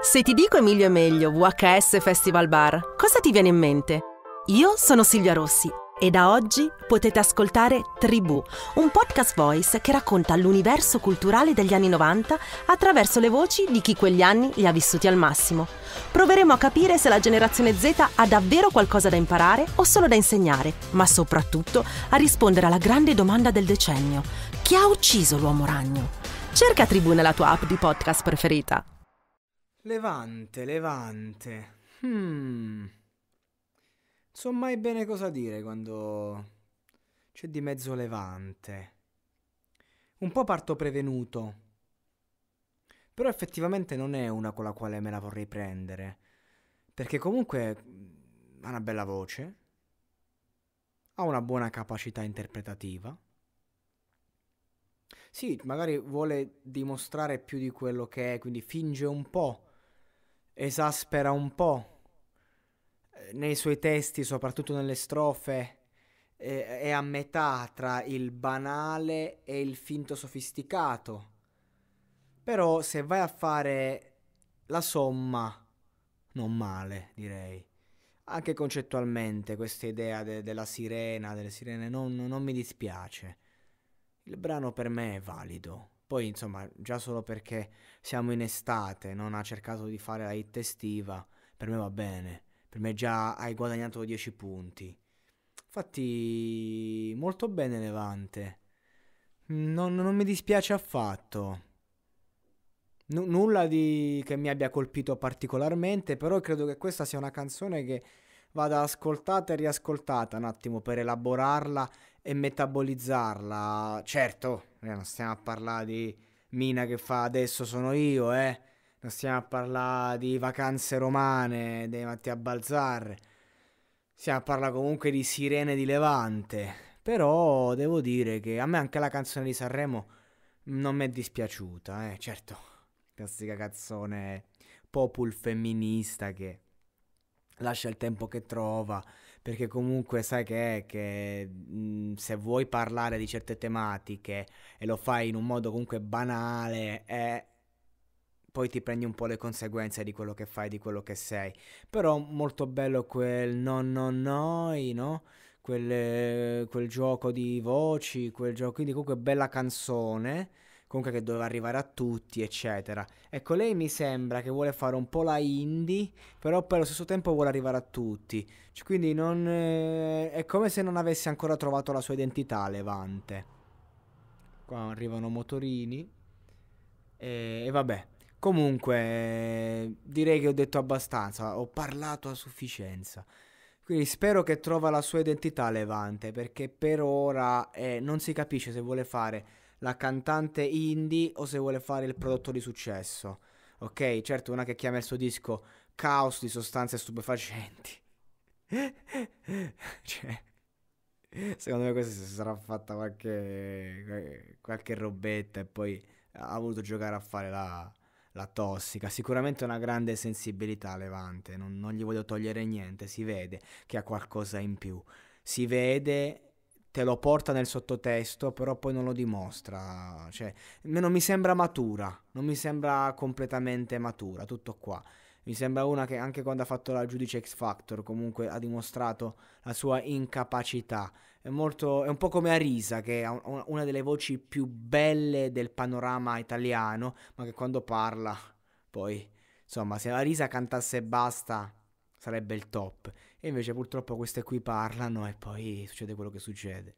Se ti dico Emilio è meglio VHS Festival Bar, cosa ti viene in mente? Io sono Silvia Rossi e da oggi potete ascoltare Tribù, un podcast voice che racconta l'universo culturale degli anni 90 attraverso le voci di chi quegli anni li ha vissuti al massimo. Proveremo a capire se la generazione Z ha davvero qualcosa da imparare o solo da insegnare, ma soprattutto a rispondere alla grande domanda del decennio: chi ha ucciso l'uomo ragno? Cerca Tribù nella tua app di podcast preferita. Levante, Levante. Hmm. Non so mai bene cosa dire quando c'è di mezzo Levante. Un po' parto prevenuto. Però effettivamente non è una con la quale me la vorrei prendere. Perché comunque ha una bella voce. Ha una buona capacità interpretativa. Sì, magari vuole dimostrare più di quello che è, quindi finge un po' esaspera un po' eh, nei suoi testi, soprattutto nelle strofe, eh, è a metà tra il banale e il finto sofisticato. Però se vai a fare la somma, non male, direi. Anche concettualmente questa idea de- della sirena, delle sirene, non, non mi dispiace. Il brano per me è valido. Poi, insomma, già solo perché siamo in estate, non ha cercato di fare la hit estiva, per me va bene. Per me già hai guadagnato 10 punti. Infatti, molto bene Levante. Non, non mi dispiace affatto. N- nulla di... che mi abbia colpito particolarmente, però credo che questa sia una canzone che vada ascoltata e riascoltata un attimo per elaborarla e metabolizzarla. Certo, eh, non stiamo a parlare di Mina che fa adesso sono io, eh. Non stiamo a parlare di vacanze romane dei Mattia Balzar. Stiamo a parlare comunque di Sirene di Levante. Però devo dire che a me anche la canzone di Sanremo non mi è dispiaciuta, eh. Certo, classica canzone popul femminista che lascia il tempo che trova, perché comunque sai che, è, che mh, mhmm, se vuoi parlare di certe tematiche e lo fai in un modo comunque banale, eh, poi ti prendi un po' le conseguenze di quello che fai, di quello che sei. Però molto bello quel no no noi, no? Quel, quel gioco di voci, quel gioco, quindi comunque bella canzone comunque che doveva arrivare a tutti, eccetera. Ecco, lei mi sembra che vuole fare un po' la indie, però poi allo stesso tempo vuole arrivare a tutti. Cioè, quindi non, eh, è come se non avesse ancora trovato la sua identità, Levante. Qua arrivano motorini. E, e vabbè. Comunque, direi che ho detto abbastanza, ho parlato a sufficienza. Quindi spero che trova la sua identità Levante, perché per ora eh, non si capisce se vuole fare la cantante indie o se vuole fare il prodotto di successo. Ok, certo, una che chiama il suo disco Caos di sostanze stupefacenti. cioè, secondo me questa si sarà fatta qualche, qualche robetta e poi ha voluto giocare a fare la, la tossica. Sicuramente una grande sensibilità Levante, non, non gli voglio togliere niente, si vede che ha qualcosa in più. Si vede te lo porta nel sottotesto, però poi non lo dimostra. Cioè, non mi sembra matura, non mi sembra completamente matura, tutto qua. Mi sembra una che anche quando ha fatto la giudice X Factor comunque ha dimostrato la sua incapacità. È, molto, è un po' come Arisa, che è una delle voci più belle del panorama italiano, ma che quando parla poi... Insomma, se Arisa cantasse e basta, sarebbe il top. E invece purtroppo queste qui parlano e poi succede quello che succede.